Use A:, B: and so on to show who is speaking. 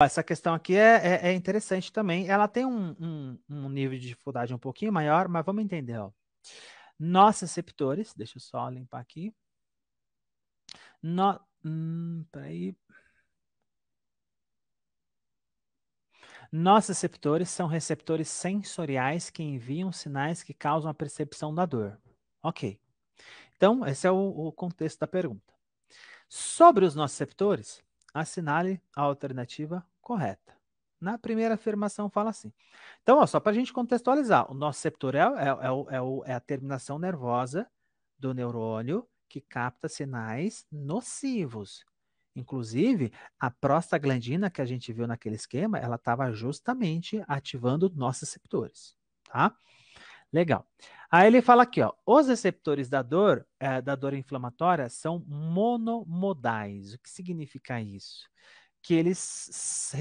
A: Essa questão aqui é, é, é interessante também. Ela tem um, um, um, nível de dificuldade um pouquinho maior, mas vamos entender. Ó. Nós receptores, deixa eu só limpar aqui. No, hum, peraí. Nós receptores são receptores sensoriais que enviam sinais que causam a percepção da dor. Ok. Então, esse é o, o contexto da pergunta. Sobre os nossos receptores, assinale a alternativa correta. Na primeira afirmação fala assim. Então, ó, só para a gente contextualizar, o nosso septorial é, é, é, é, a terminação nervosa do neurônio que capta sinais nocivos. Inclusive, a prostaglandina que a gente viu naquele esquema, ela estava justamente ativando nossos receptores, tá? Legal. Aí ele fala aqui, ó, os receptores da dor, é, da dor inflamatória, são monomodais. O que significa isso? Que eles